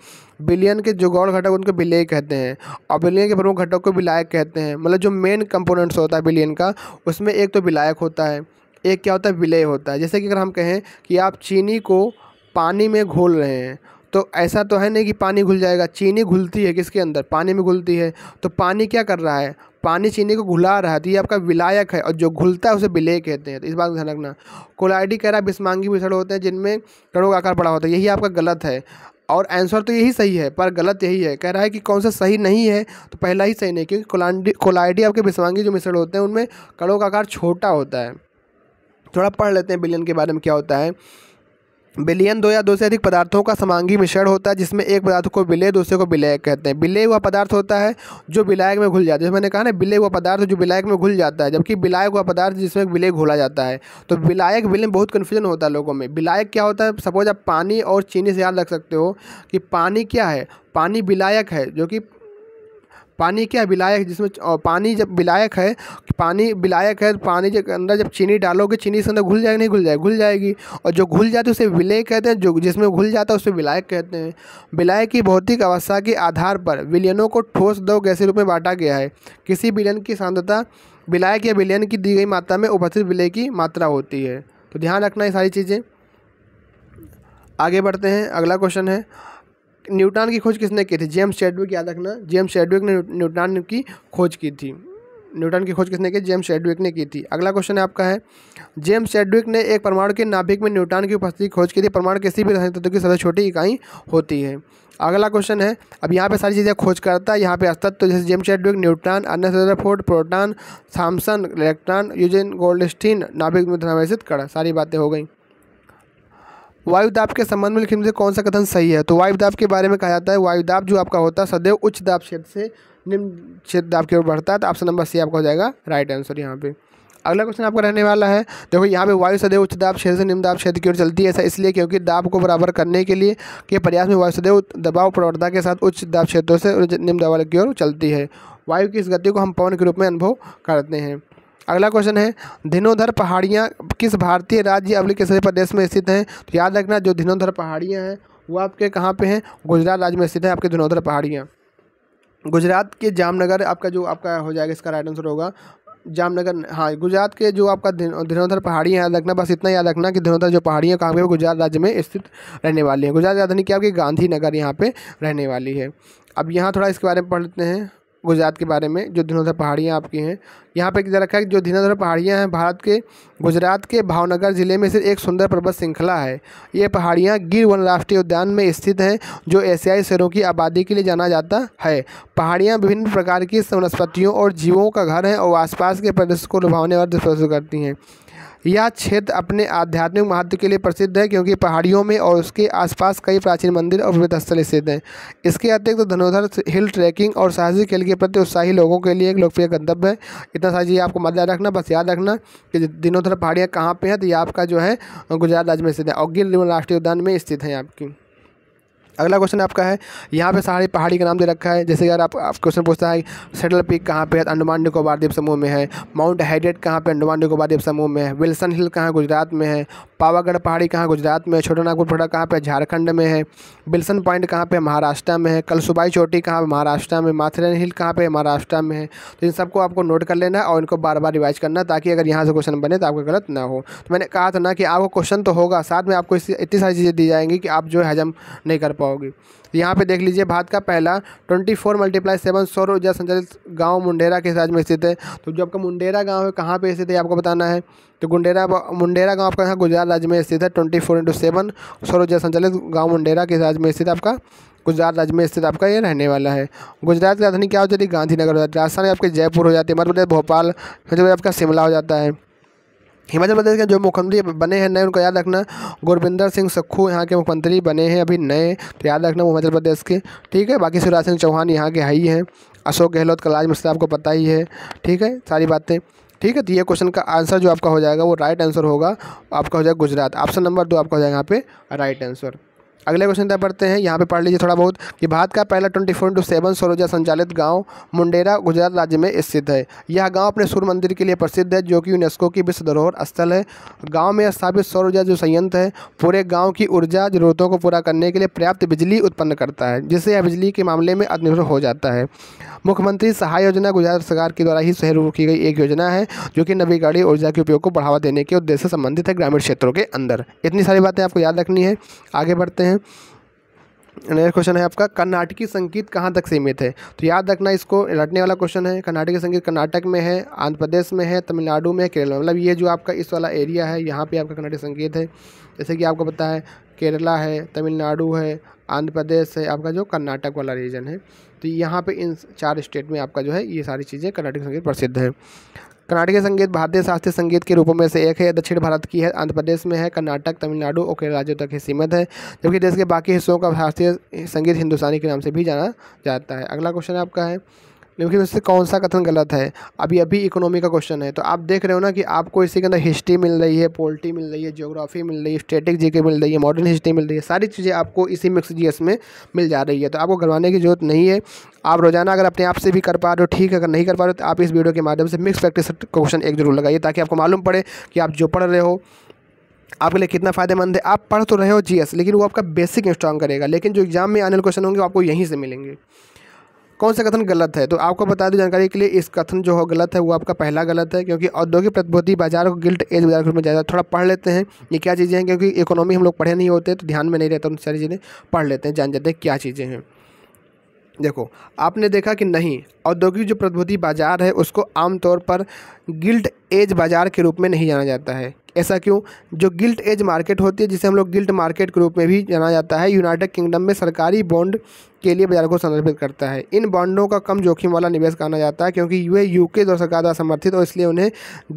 बिलियन के जो गौड़ घटक उनको बिले कहते हैं और बिलियन के प्रमुख घटक को विलायक कहते हैं मतलब जो मेन कंपोनेंट्स होता है बिलियन का उसमें एक तो विलायक होता है एक क्या होता है विलय होता है जैसे कि अगर हम कहें कि आप चीनी को पानी में घोल रहे हैं तो ऐसा तो है नहीं कि पानी घुल जाएगा चीनी घुलती है किसके अंदर पानी में घुलती है तो पानी क्या कर रहा है पानी चीनी को घुला रहा है तो ये आपका विलायक है और जो घुलता है उसे विलय कहते हैं तो इस बात का ध्यान रखना कोलाइडी कह रहा है विस्मांगी मिश्रण होते हैं जिनमें कड़ों का आकार बड़ा होता है यही आपका गलत है और आंसर तो यही सही है पर गलत यही है कह रहा है कि कौन सा सही नहीं है तो पहला ही सही नहीं क्योंकि कोलाइडी कोलाइडी आपके बिस्वांगी जो मिश्रण होते हैं उनमें कड़ों का आकार छोटा होता है थोड़ा पढ़ लेते हैं बिलियन के बारे में क्या होता है बिलियन दो या दो से अधिक पदार्थों का समांगी मिश्रण होता है जिसमें एक पदार्थ को विलय दूसरे को विलयक कहते हैं विलय हुआ पदार्थ होता है जो विलायक में घुल जाता है जैसे मैंने कहा ना विलय हुआ पदार्थ जो विलायक में घुल जाता है जबकि विलायक हुआ पदार्थ जिसमें विलय घोला जाता है तो विलायक विलय बहुत कन्फ्यूजन होता है लोगों में विलायक क्या होता है सपोज आप पानी और चीनी से याद रख सकते हो कि पानी क्या है पानी विलायक है जो कि पानी क्या विलायक जिसमें पानी जब विलायक है पानी विलायक है पानी के अंदर जब चीनी डालोगे चीनी से अंदर घुल जाएगी नहीं घुल जाएगी घुल जाएगी और जो घुल जाती है उसे विलय कहते हैं जो जिसमें घुल जाता है उसे विलायक कहते हैं विलायक की भौतिक अवस्था के आधार पर विलियनों को ठोस दो गैसे रूप में बांटा गया है किसी विलियन की सांद्रता विलायक या विलियन की दी गई मात्रा में उपस्थित विलय की मात्रा होती है तो ध्यान रखना ये सारी चीज़ें आगे बढ़ते हैं अगला क्वेश्चन है न्यूटन की खोज किसने की थी जेम्स चैडविक याद रखना जेम्स चैडविक ने न्यूटन की खोज की थी न्यूटन की खोज किसने की जेम्स चैडविक ने की थी अगला क्वेश्चन है आपका है जेम्स चैडविक ने एक परमाणु के नाभिक में न्यूटन की उपस्थिति की खोज की थी परमाणु किसी भी रासायनिक तत्व की सबसे छोटी इकाई होती है अगला क्वेश्चन है अब यहाँ पे सारी चीज़ें खोज करता है यहाँ पे अस्तित्व तो जैसे जेम्स चैडविक न्यूटन अन्य Rutherford proton Thomson electron Eugen Goldstein नाभिक में समावेशित करा सारी बातें हो गई वायुदाब के संबंध में लिखने से कौन सा कथन सही है तो वायुदाब के बारे में कहा जाता है वायुदाब जो आपका होता है सदैव उच्च दाब क्षेत्र से निम्न क्षेत्र दाब की ओर बढ़ता है तो ऑप्शन नंबर सी आपका हो जाएगा राइट आंसर यहाँ पे अगला क्वेश्चन आपका रहने वाला है देखो यहाँ पे वायु सदैव उच्च दाब क्षेत्र से निम्न दाब क्षेत्र की ओर चलती है ऐसा इसलिए क्योंकि दाब को बराबर करने के लिए के प्रयास में वायु सदैव दबाव प्रवणता के साथ उच्च दाब क्षेत्रों से निम्न दाब की ओर चलती है वायु की इस गति को हम पवन के रूप में अनुभव करते हैं अगला क्वेश्चन है धिनोधर पहाड़ियाँ किस भारतीय राज्य अब केसरी प्रदेश में स्थित हैं तो याद रखना जो धिनोधर पहाड़ियाँ हैं वो आपके कहाँ पे हैं गुजरात राज्य में स्थित है आपके धिनोधर पहाड़ियाँ गुजरात के जामनगर आपका जो आपका हो जाएगा इसका राइट आंसर होगा जामनगर हाँ गुजरात के जो आपका धिनोधर पहाड़ियाँ याद रखना बस इतना याद रखना कि धिनोधर जो पहाड़ियाँ कहाँ पर गुजरात राज्य में स्थित रहने वाली हैं गुजरात राजधानी क्या आपकी गांधीनगर यहाँ पर रहने वाली है अब यहाँ थोड़ा इसके बारे में पढ़ लेते हैं गुजरात के बारे में जो धीनोधर पहाड़ियाँ आपकी हैं यहाँ पर दे रखा है कि जो धीनोधर पहाड़ियाँ हैं भारत के गुजरात के भावनगर ज़िले में से एक सुंदर पर्वत श्रृंखला है ये पहाड़ियाँ गिर वन राष्ट्रीय उद्यान में स्थित हैं जो एशियाई शहरों की आबादी के लिए जाना जाता है पहाड़ियाँ विभिन्न प्रकार की वनस्पतियों और जीवों का घर है और आसपास के प्रदेश को लुभावने और दिलचस्प करती हैं यह क्षेत्र अपने आध्यात्मिक महत्व के लिए प्रसिद्ध है क्योंकि पहाड़ियों में और उसके आसपास कई प्राचीन मंदिर और विविध स्थल स्थित हैं इसके अतिरिक्त तो धनोधर हिल ट्रैकिंग और साहसिक खेल के प्रति उत्साही लोगों के लिए एक लोकप्रिय गंतव्य है इतना सारी चीज़ें आपको याद रखना बस याद रखना कि दिनोधर पहाड़ियाँ कहाँ पर हैं तो ये आपका जो है गुजरात राज्य में स्थित है और गिर राष्ट्रीय उद्यान में स्थित हैं आपकी अगला क्वेश्चन आपका है यहाँ पे सारी पहाड़ी का नाम दे रखा है जैसे अगर आप, आप क्वेश्चन पूछता है सेटल पीक कहाँ पे है तो अंडमान निकोबार द्वीप समूह में है माउंट हैडेट कहाँ पे अंडमान निकोबार द्वीप समूह में है विल्सन हिल कहाँ गुजरात में है पावागढ़ पहाड़ी कहाँ गुजरात में है नागपुर फोटा कहाँ पे झारखंड में है बिल्सन पॉइंट कहाँ पे महाराष्ट्र में है कलसुबाई चोटी कहाँ महाराष्ट्र में माथेरन हिल कहाँ पे महाराष्ट्र में है तो इन सबको आपको नोट कर लेना है और इनको बार बार रिवाइज करना ताकि अगर यहाँ से क्वेश्चन बने तो आपको गलत ना हो तो मैंने कहा था ना कि आपको क्वेश्चन तो होगा साथ में आपको इतनी सारी चीज़ें दी जाएंगी कि आप जो है हजम नहीं कर पाओगे तो यहाँ पे देख लीजिए भारत का पहला 24 फोर मल्टीप्लाई सेवन सौर ऊर्जा संचालित गाँव मुंडेरा के राज्य में स्थित है तो जो आपका मुंडेरा गाँव है कहाँ पर स्थित है आपको बताना है तो गुंडेरा मुंडेरा गाँव आपका यहाँ गुजरात राज्य में स्थित है ट्वेंटी फोर इंटू सेवन सौर ऊर्जा संचालित गाँव मुंडेरा के राज्य में स्थित आपका गुजरात राज्य में स्थित आपका ये रहने वाला है गुजरात की राजधानी क्या हो जाती है गांधीनगर हो जाती है राजस्थान आपके जयपुर हो जाती है मध्य प्रदेश भोपाल फिर आपका शिमला हो जाता है हिमाचल प्रदेश के जो मुख्यमंत्री बने हैं नए उनको याद रखना गुरविंदर सिंह सख्खू यहाँ के मुख्यमंत्री बने हैं अभी नए तो याद रखना हिमाचल प्रदेश के ठीक है बाकी शिवराज सिंह चौहान यहाँ के हाई हैं अशोक गहलोत कलाज मिश्रा आपको पता ही है ठीक है सारी बातें ठीक है तो ये क्वेश्चन का आंसर जो आपका हो जाएगा वो राइट आंसर होगा आपका हो जाएगा गुजरात ऑप्शन नंबर दो आपका हो जाएगा यहाँ पे राइट आंसर अगले क्वेश्चन तय पढ़ते हैं यहाँ पे पढ़ लीजिए थोड़ा बहुत कि भारत का पहला ट्वेंटी फोर इंटू सेवन सरोजा संचालित गांव मुंडेरा गुजरात राज्य में स्थित है यह गांव अपने सूर्य मंदिर के लिए प्रसिद्ध है जो कि यूनेस्को की विश्व धरोहर स्थल है गांव में स्थापित सौर ऊर्जा जो संयंत्र है पूरे गाँव की ऊर्जा जरूरतों को पूरा करने के लिए पर्याप्त बिजली उत्पन्न करता है जिससे यह बिजली के मामले में आत्मनिर्भर हो जाता है मुख्यमंत्री सहाय योजना गुजरात सरकार के द्वारा ही शुरू की गई एक योजना है जो कि नवीकरणीय ऊर्जा के उपयोग को बढ़ावा देने के उद्देश्य से संबंधित है ग्रामीण क्षेत्रों के अंदर इतनी सारी बातें आपको याद रखनी है आगे बढ़ते हैं हैं नेक्स्ट क्वेश्चन है आपका कर्नाटकी संगीत कहाँ तक सीमित है तो याद रखना इसको रटने वाला क्वेश्चन है कर्नाटकी संगीत कर्नाटक में है आंध्र प्रदेश में है तमिलनाडु में है केरला में मतलब ये जो आपका इस वाला एरिया है यहाँ पे आपका कर्नाटक संगीत है जैसे कि आपको पता है केरला है तमिलनाडु है आंध्र प्रदेश है आपका जो कर्नाटक वाला रीजन है तो यहाँ पर इन चार स्टेट में आपका जो है ये सारी चीज़ें कर्नाटक संगीत प्रसिद्ध है कर्नाटकीय संगीत भारतीय शास्त्रीय संगीत के रूपों में से एक है दक्षिण भारत की है आंध्र प्रदेश में है कर्नाटक तमिलनाडु और केरल राज्यों तक ही सीमित है जबकि देश के बाकी हिस्सों का शास्त्रीय संगीत हिंदुस्तानी के नाम से भी जाना जाता है अगला क्वेश्चन आपका है लेकिन उससे कौन सा कथन गलत है अभी अभी इकोनॉमी का क्वेश्चन है तो आप देख रहे हो ना कि आपको इसी के अंदर हिस्ट्री मिल रही है पोल्ट्री मिल रही है जियोग्राफी मिल रही है स्टेटिक जी मिल रही है मॉडर्न हिस्ट्री मिल रही है सारी चीज़ें आपको इसी मिक्स जी में मिल जा रही है तो आपको घरवाने की जरूरत नहीं है आप रोजाना अगर अपने आप से भी कर पा रहे हो ठीक है अगर नहीं कर पा रहे हो तो आप इस वीडियो के माध्यम से मिक्स प्रैक्टिस क्वेश्चन एक जरूर लगाइए ताकि आपको मालूम पड़े कि आप जो पढ़ रहे हो आपके लिए कितना फ़ायदेमंद है आप पढ़ तो रहे हो जीएस लेकिन वो आपका बेसिक स्ट्रांग करेगा लेकिन जो एग्ज़ाम में आने वाले क्वेश्चन होंगे आपको यहीं से मिलेंगे कौन सा कथन गलत है तो आपको बता दूं जानकारी के लिए इस कथन जो हो गलत है वो आपका पहला गलत है क्योंकि औद्योगिक प्रतिभूति बाजार को गिल्ट एज बाजार के रूप में ज़्यादा थोड़ा पढ़ लेते हैं ये क्या चीज़ें हैं क्योंकि इकोनॉमी हम लोग पढ़े नहीं होते तो ध्यान में नहीं रहता उन तो सारी चीज़ें पढ़ लेते हैं जान जाते हैं क्या चीज़ें हैं देखो आपने देखा कि नहीं औद्योगिक जो प्रतिभूति बाजार है उसको आमतौर पर गिल्ट एज बाजार के रूप में नहीं जाना जाता है ऐसा क्यों जो गिल्ट एज मार्केट होती है जिसे हम लोग गिल्ट मार्केट के रूप में भी जाना जाता है यूनाइटेड किंगडम में सरकारी बॉन्ड के लिए बाजार को संदर्भित करता है इन बॉन्डों का कम जोखिम वाला निवेश कहा जाता है क्योंकि वे यूके दौर सरकार द्वारा समर्थित और इसलिए उन्हें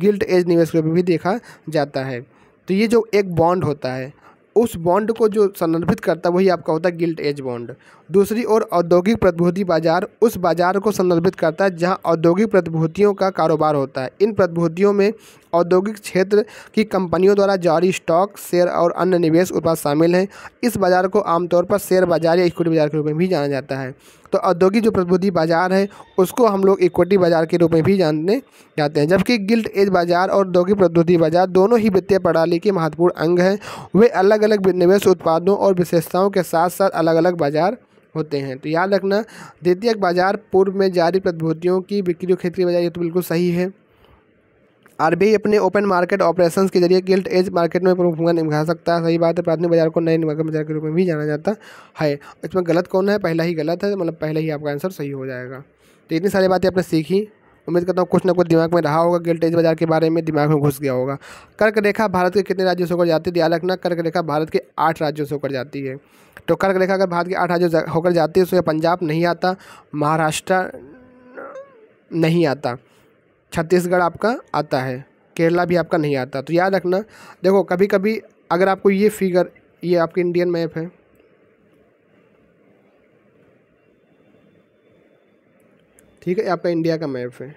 गिल्ट एज निवेश के रूप में भी देखा जाता है तो ये जो एक बॉन्ड होता है उस बॉन्ड को जो संदर्भित करता है वही आपका होता है गिल्ट एज बॉन्ड दूसरी ओर औद्योगिक प्रतिभूति बाजार उस बाजार को संदर्भित करता है जहां औद्योगिक प्रतिभूतियों का कारोबार होता है इन प्रतिभूतियों में औद्योगिक क्षेत्र की कंपनियों द्वारा जारी स्टॉक शेयर और अन्य निवेश उत्पाद शामिल हैं इस बाज़ार को आमतौर पर शेयर बाजार या इक्विटी बाजार के रूप में भी जाना जाता है तो औद्योगिक जो प्रतिभूति बाजार है उसको हम लोग इक्विटी बाजार के रूप में भी जानने जाते हैं जबकि गिल्ट एज बाजार और औद्योगिक प्रतिभूति बाजार दोनों ही वित्तीय प्रणाली के महत्वपूर्ण अंग हैं वे अलग अलग निवेश उत्पादों और विशेषताओं के साथ साथ अलग अलग बाजार होते हैं तो याद रखना द्वितीयक बाजार पूर्व में जारी प्रतिभूतियों की बिक्री और खेती बाजार ये तो बिल्कुल सही है आरबीआई अपने ओपन मार्केट ऑपरेशंस के जरिए गिल्ट एज मार्केट में प्रमुख भूमिका निभा सकता है सही बात है प्राथमिक बाजार को नए निवार्क बाजार के रूप में भी जाना जाता है इसमें गलत कौन है पहला ही गलत है मतलब पहले ही आपका आंसर सही हो जाएगा तो इतनी सारी बातें आपने सीखी उम्मीद करता हूँ कुछ ना कुछ दिमाग में रहा होगा गिल्ट एज बाजार के बारे में दिमाग में घुस गया होगा कर्क रेखा भारत के कितने राज्यों से होकर जाती है ध्यान रखना कर्क रेखा भारत के आठ राज्यों से होकर जाती है तो कर्क रेखा अगर भारत के आठ राज्यों होकर जाती है तो उसमें पंजाब नहीं आता महाराष्ट्र नहीं आता छत्तीसगढ़ आपका आता है केरला भी आपका नहीं आता तो याद रखना देखो कभी कभी अगर आपको ये फिगर ये आपके इंडियन मैप है ठीक है आपका इंडिया का मैप है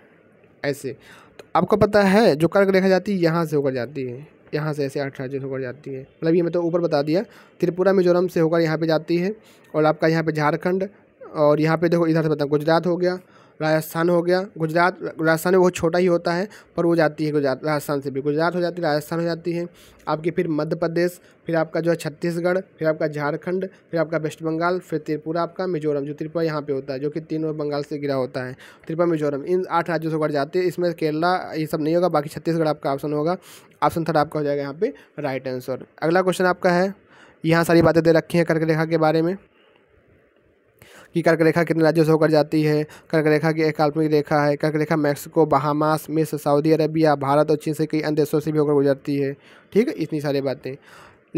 ऐसे तो आपको पता है जो कर्क रेखा जाती है यहाँ से होकर जाती है यहाँ से ऐसे आठ राज्यों से होकर जाती है मतलब ये मैं तो ऊपर बता दिया त्रिपुरा मिजोरम से होकर यहाँ पे जाती है और आपका यहाँ पे झारखंड और यहाँ पे देखो इधर से बता गुजरात हो गया राजस्थान हो गया गुजरात राजस्थान में बहुत छोटा ही होता है पर वो जाती है गुजरात राजस्थान से भी गुजरात हो जाती है राजस्थान हो जाती है आपकी फिर मध्य प्रदेश फिर आपका जो है छत्तीसगढ़ फिर आपका झारखंड फिर आपका वेस्ट बंगाल फिर त्रिपुरा आपका मिजोरम जो त्रिपुरा यहाँ पे होता है जो कि तीनों बंगाल से गिरा होता है त्रिपुरा मिजोरम इन आठ राज्यों से गढ़ जाते हैं इसमें केरला ये सब नहीं होगा बाकी छत्तीसगढ़ आपका ऑप्शन होगा ऑप्शन थर्ड आपका हो जाएगा यहाँ पर राइट आंसर अगला क्वेश्चन आपका है यहाँ सारी बातें दे रखी हैं करके रेखा के बारे में कि कर्क रेखा कितने राज्यों से होकर जाती है कर्क रेखा की एक काल्पनिक रेखा है कर्क रेखा मैक्सिको बहामास मिस सऊदी अरबिया भारत और चीन से कई अन्य देशों से भी होकर गुजरती है ठीक है इतनी सारी बातें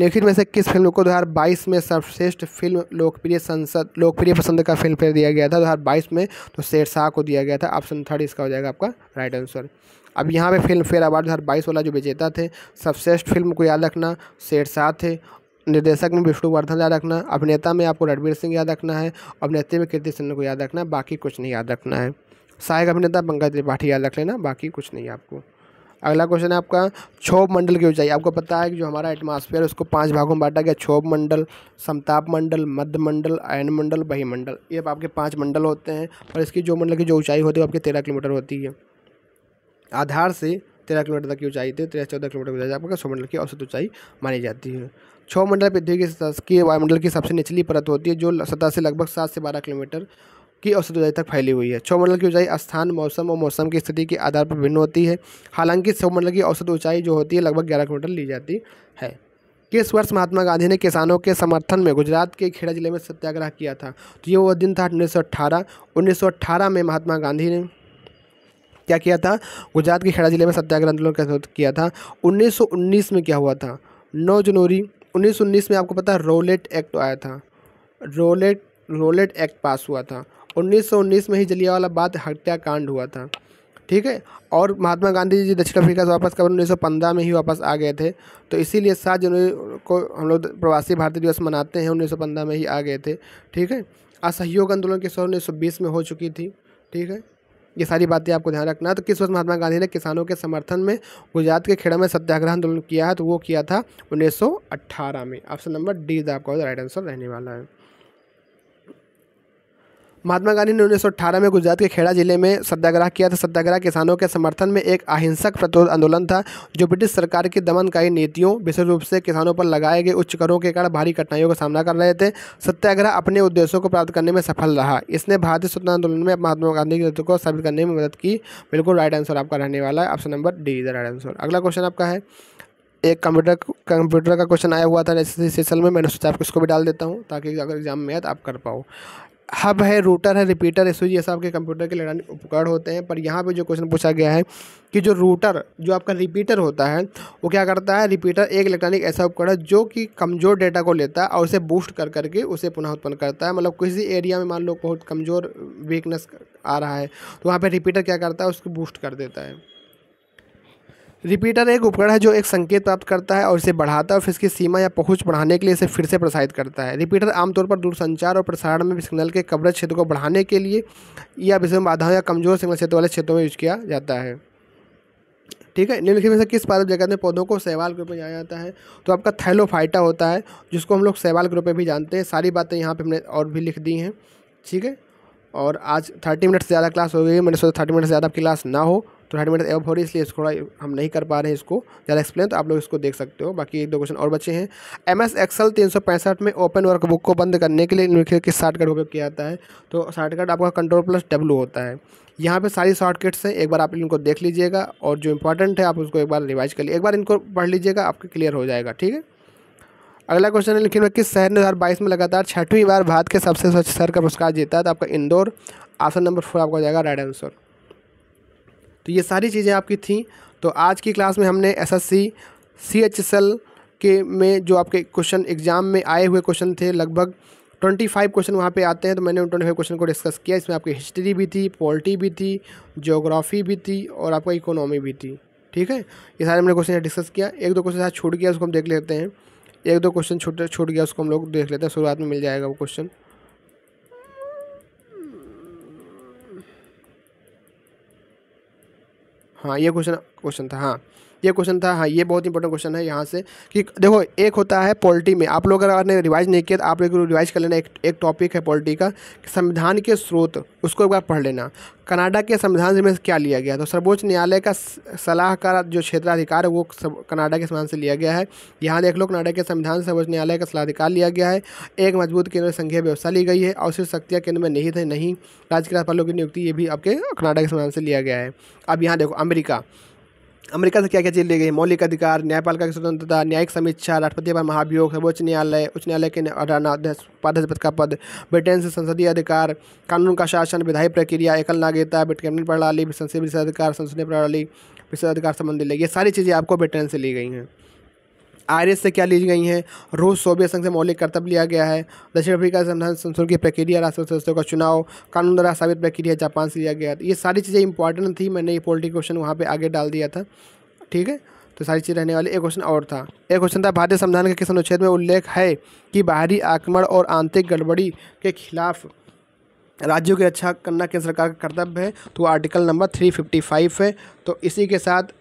लेखित में से किस फिल्म को बाईस में सर्वश्रेष्ठ फिल्म लोकप्रिय संसद लोकप्रिय पसंद का फिल्म फेयर दिया गया था बाईस में तो शेरशाह को दिया गया था ऑप्शन थर्ड इसका हो जाएगा आपका राइट आंसर अब यहाँ पे फिल्म फेयर अवार्ड दो हज़ार बाईस वाला जो विजेता थे सर्वश्रेष्ठ फिल्म को याद रखना शेरशाह थे निर्देशक में विष्णुवर्धन याद रखना अभिनेता में आपको रणवीर सिंह याद रखना है अभिनेत्री में कीर्ति सिन्हा को याद रखना है बाकी कुछ नहीं याद रखना है सहायक अभिनेता पंकज त्रिपाठी याद रख लेना बाकी कुछ नहीं आपको अगला क्वेश्चन है आपका क्षोभ मंडल की ऊंचाई आपको पता है कि जो हमारा एटमॉस्फेयर है उसको पांच भागों में बांटा गया क्षोभ मंडल समताप मंडल मध्य मंडल आयन मंडल बही मंडल ये आपके पांच मंडल होते हैं और इसकी जो मंडल की जो ऊंचाई होती है आपकी तेरह किलोमीटर होती है आधार से तेरह किलोमीटर तक की ऊंचाई थी तेरह चौदह किलोमीटर की ऊंचाई आपका क्षोभ मंडल की औसत ऊंचाई मानी जाती है मंडल पृथ्वी की सतह की वायुमंडल की सबसे निचली परत होती है जो सतह से लगभग सात से बारह किलोमीटर की औसत ऊंचाई तक फैली हुई है मंडल की ऊंचाई स्थान मौसम और मौसम की स्थिति के आधार पर भिन्न होती है हालांकि मंडल की औसत ऊंचाई जो होती है लगभग ग्यारह किलोमीटर ली जाती है किस वर्ष महात्मा गांधी ने किसानों के समर्थन में गुजरात के खेड़ा जिले में सत्याग्रह किया था तो ये वो दिन था उन्नीस सौ में महात्मा गांधी ने क्या किया था गुजरात के खेड़ा जिले में सत्याग्रह आंदोलन किया था उन्नीस में क्या हुआ था नौ जनवरी 1919 में आपको पता है रोलेट एक्ट आया था रोलेट रोलेट एक्ट पास हुआ था 1919 में ही जलियावाला बाग हत्याकांड हुआ था ठीक है और महात्मा गांधी जी दक्षिण अफ्रीका से वापस कब 1915 में ही वापस आ गए थे तो इसीलिए सात जनवरी को हम लोग प्रवासी भारतीय दिवस मनाते हैं 1915 में ही आ गए थे ठीक है असहयोग आंदोलन की शुरू 1920 में हो चुकी थी ठीक है ये सारी बातें आपको ध्यान रखना तो किस वर्ष महात्मा गांधी ने किसानों के समर्थन में गुजरात के खेड़ा में सत्याग्रह आंदोलन किया है तो वो किया था उन्नीस में ऑप्शन नंबर डी इज आपका राइट आंसर रहने वाला है महात्मा गांधी ने उन्नीस में गुजरात के खेड़ा जिले में सत्याग्रह किया था सत्याग्रह किसानों के समर्थन में एक अहिंसक प्रतिरोध आंदोलन था जो ब्रिटिश सरकार की दमनकारी नीतियों विशेष रूप से किसानों पर लगाए गए उच्च करों के कारण भारी कठिनाइयों का सामना कर रहे थे सत्याग्रह अपने उद्देश्यों को प्राप्त करने में सफल रहा इसने भारतीय स्वतंत्र आंदोलन में महात्मा गांधी के नेतृत्व को साबित करने में मदद की बिल्कुल राइट आंसर आपका रहने वाला है ऑप्शन नंबर डी इधर राइट आंसर अगला क्वेश्चन आपका है एक कंप्यूटर कंप्यूटर का क्वेश्चन आया हुआ था सेशन में मैंने सोचा आपको इसको भी डाल देता हूँ ताकि अगर एग्जाम में आए तो आप कर पाओ हब है रूटर है रिपीटर है स्विच ये सब आपके कंप्यूटर के इलेक्ट्रॉनिक उपकरण होते हैं पर यहाँ पे जो क्वेश्चन पूछा गया है कि जो रूटर जो आपका रिपीटर होता है वो क्या करता है रिपीटर एक इलेक्ट्रॉनिक ऐसा उपकरण है जो कि कमज़ोर डेटा को लेता है और उसे बूस्ट कर करके उसे पुनः उत्पन्न करता है मतलब किसी एरिया में मान लो बहुत कमज़ोर वीकनेस आ रहा है तो वहाँ पर रिपीटर क्या करता है उसको बूस्ट कर देता है रिपीटर एक उपकरण है जो एक संकेत प्राप्त करता है और इसे बढ़ाता है और फिर इसकी सीमा या पहुंच बढ़ाने के लिए इसे फिर से प्रसारित करता है रिपीटर आमतौर पर दूरसंचार और प्रसारण में सिग्नल के कवरेज क्षेत्र को बढ़ाने के लिए या विषम बाधाओं या कमजोर सिग्नल क्षेत्र वाले क्षेत्रों में यूज किया जाता है ठीक है निम्नलिखित में से किस पादप जगत में पौधों को सहवाल के रूप में जाना जाता है तो आपका थैलोफाइटा होता है जिसको हम लोग सहवाल के रूप में भी जानते हैं सारी बातें यहाँ पर हमने और भी लिख दी हैं ठीक है और आज थर्टी मिनट से ज़्यादा क्लास हो गई है मैंने सोचा थर्टी मिनट से ज़्यादा आपकी क्लास ना हो तो थर्टी मिनट एवब हो रही है इसलिए इसको थोड़ा हम नहीं कर पा रहे हैं इसको ज़्यादा एक्सप्लेन तो आप लोग इसको देख सकते हो बाकी एक दो क्वेश्चन और बचे हैं एम एस एक्सल तीन सौ पैंसठ में ओपन वर्कबुक को बंद करने के लिए निम्नलिखित किस शॉर्टकट उपयोग किया जाता है तो शॉर्टकट आपका कंट्रोल प्लस डब्लू होता है यहाँ पे सारी शॉर्टकट्स हैं एक बार आप इनको देख लीजिएगा और जो इंपॉर्टेंट है आप उसको एक बार रिवाइज कर लिए एक बार इनको पढ़ लीजिएगा आपका क्लियर हो जाएगा ठीक है अगला क्वेश्चन है लेकिन किस शहर ने दो में लगातार छठवीं बार भारत के सबसे स्वच्छ शहर का पुरस्कार जीता है तो आपका इंदौर आंसर नंबर फोर आपका हो जाएगा राइट आंसर तो ये सारी चीज़ें आपकी थी तो आज की क्लास में हमने S S C C H S L के में जो आपके क्वेश्चन एग्जाम में आए हुए क्वेश्चन थे लगभग ट्वेंटी फाइव क्वेश्चन वहाँ पे आते हैं तो मैंने उन ट्वेंटी फाइव क्वेश्चन को डिस्कस किया इसमें आपकी हिस्ट्री भी थी पॉलिटी भी थी जोग्राफ़ी भी थी और आपका इकोनॉमी भी थी ठीक है ये सारे हमने क्वेश्चन डिस्कस किया एक दो क्वेश्चन छूट गया उसको हम देख लेते हैं एक दो क्वेश्चन छूट छूट गया उसको हम लोग देख लेते हैं शुरुआत में मिल जाएगा वो क्वेश्चन हाँ ये क्वेश्चन क्वेश्चन था हाँ ये क्वेश्चन था हाँ ये बहुत इंपॉर्टेंट क्वेश्चन है यहाँ से कि देखो एक होता है पॉलिटी में आप लोग अगर आपने रिवाइज नहीं किया तो आप लोग रिवाइज कर लेना एक एक टॉपिक है पॉलिटी का संविधान के स्रोत उसको एक बार पढ़ लेना कनाडा के संविधान से क्या लिया गया तो सर्वोच्च न्यायालय का सलाहकार जो क्षेत्राधिकार है वो कनाडा के संविधान से लिया गया है यहाँ देख लो कनाडा के संविधान सर्वोच्च न्यायालय का सलाहकार लिया गया है एक मजबूत केंद्र संघीय व्यवस्था ली गई है और सिर्फ शक्तियाँ केंद्र में नहीं थे नहीं राज्य के राज्यपालों की नियुक्ति ये भी आपके कनाडा के संविधान से लिया गया है अब यहाँ देखो अमेरिका अमेरिका से क्या क्या चीज़ ली गई मौलिक अधिकार न्यायपालिका की स्वतंत्रता न्यायिक समीक्षा राष्ट्रपति पर महाभियोग सर्वोच्च न्यायालय उच्च न्यायालय के अठारहनाध्यक्ष उपाध्यक्ष पद का पद ब्रिटेन से संसदीय अधिकार कानून का शासन विधायी प्रक्रिया एकल नागरिकता कैबिनेट प्रणाली संसदीय अधिकार संसदीय प्रणाली विशेष अधिकार संबंधी ये सारी चीज़ें आपको ब्रिटेन से ली गई हैं आयरस से क्या ली गई हैं रूस सोवियत संघ से मौलिक कर्तव्य लिया गया है दक्षिण अफ्रीका संविधान संसद की प्रक्रिया राष्ट्रीय सदस्यों का चुनाव कानून द्वारा साबित प्रक्रिया जापान से लिया गया ये सारी चीज़ें इंपॉर्टेंट थी मैंने ये पोलिटिक क्वेश्चन वहाँ पर आगे डाल दिया था ठीक है तो सारी चीज़ रहने वाली एक क्वेश्चन और था एक क्वेश्चन था भारतीय संविधान के किस अनुच्छेद में उल्लेख है कि बाहरी आक्रमण और आंतरिक गड़बड़ी के खिलाफ राज्यों की रक्षा करना केंद्र सरकार का कर्तव्य है तो article number three fifty five है तो इसी के साथ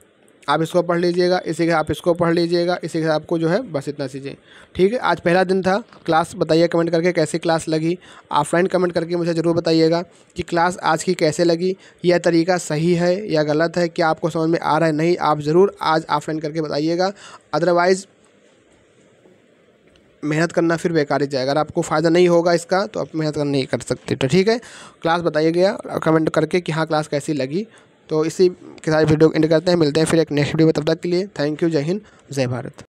आप इसको पढ़ लीजिएगा इसी के आप इसको पढ़ लीजिएगा इसी के आपको जो है बस इतना चीज़ें ठीक है आज पहला दिन था क्लास बताइए कमेंट करके कैसी क्लास लगी ऑफलाइन कमेंट करके मुझे ज़रूर बताइएगा कि क्लास आज की कैसे लगी यह तरीका सही है या गलत है क्या आपको समझ में आ रहा है नहीं आप ज़रूर आज ऑफलाइन करके बताइएगा अदरवाइज़ मेहनत करना फिर बेकार ही जाएगा अगर आपको फ़ायदा नहीं होगा इसका तो आप मेहनत कर नहीं कर सकते तो ठीक है क्लास बताइए गया कमेंट करके कि हाँ क्लास कैसी लगी तो इसी के साथ वीडियो एंड करते हैं मिलते हैं फिर एक नेक्स्ट वीडियो में तब तक के लिए थैंक यू जय हिंद जय भारत